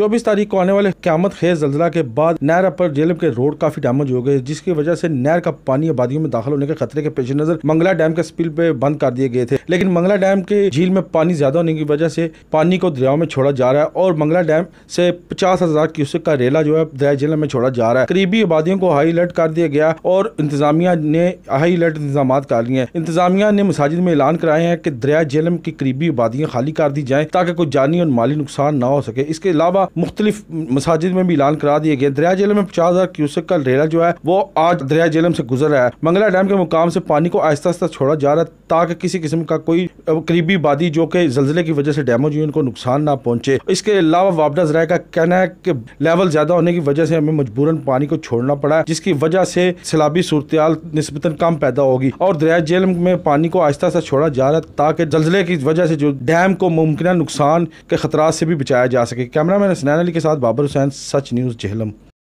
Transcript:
چوبیس تاریخ کو آنے والے قیامت خیز زلزلہ کے بعد نہر اپر جیلم کے روڈ کافی ڈیمج ہو گئے جس کی وجہ سے نہر کا پانی آبادیوں میں داخل ہونے کے خطرے کے پیش نظر منگلہ ڈیم کے بند کر دیے گئے تھے لیکن منگلہ ڈیم کے جھیل میں پانی زیادہ ہونے کی وجہ سے پانی کو دریاؤں میں چھوڑا جا رہا ہے اور منگلہ ڈیم سے پچاس ہزار کیوسک کا ریلا جو ہے دریا جیلم میں چھوڑا جا رہا ہے قریبی آبادیوں کو ہائی الرٹ کر دیا گیا اور انتظامیہ نے ہائی الرٹ انتظامات کر لیے ہیں انتظامیہ نے مساجد میں اعلان کرائے ہیں کہ دریا جیلم کی قریبی آبادیاں خالی کر دی جائیں تاکہ کوئی جانی اور مالی نقصان نہ ہو سکے اس کے علاوہ مختلف مساجد میں بھی اعلان کرا دیے گئے دریا جیلم میں پچاس ہزار کیوسک کا ڈھیلا جو ہے وہ آج دریا جیلم سے گزر رہا ہے منگلہ ڈیم کے مقام سے پانی کو آہستہ آہستہ چھوڑا جا رہا ہے تاکہ کسی قسم کا کوئی قریبی بادی جو کہ زلزلے کی وجہ سے ڈیموج ہوئی ان کو نقصان نہ پہنچے اس کے علاوہ وابڈہ ذرائع کا کہنا ہے کہ لیول زیادہ ہونے کی وجہ سے ہمیں مجبوراً پانی کو چھوڑنا پڑا ہے جس کی وجہ سے سلابی صورتحال نسبتاً کم پیدا ہوگی اور دریا جیل میں پانی کو آہستہ سا چھوڑا جا رہا تاکہ زلزلے کی وجہ سے جو ڈیم کو ممکنہ نقصان کے خطرات سے بھی بچایا جا سکے کیمرہ مین اسنین علی کے ساتھ بابر حسین سچ نیوز جہلم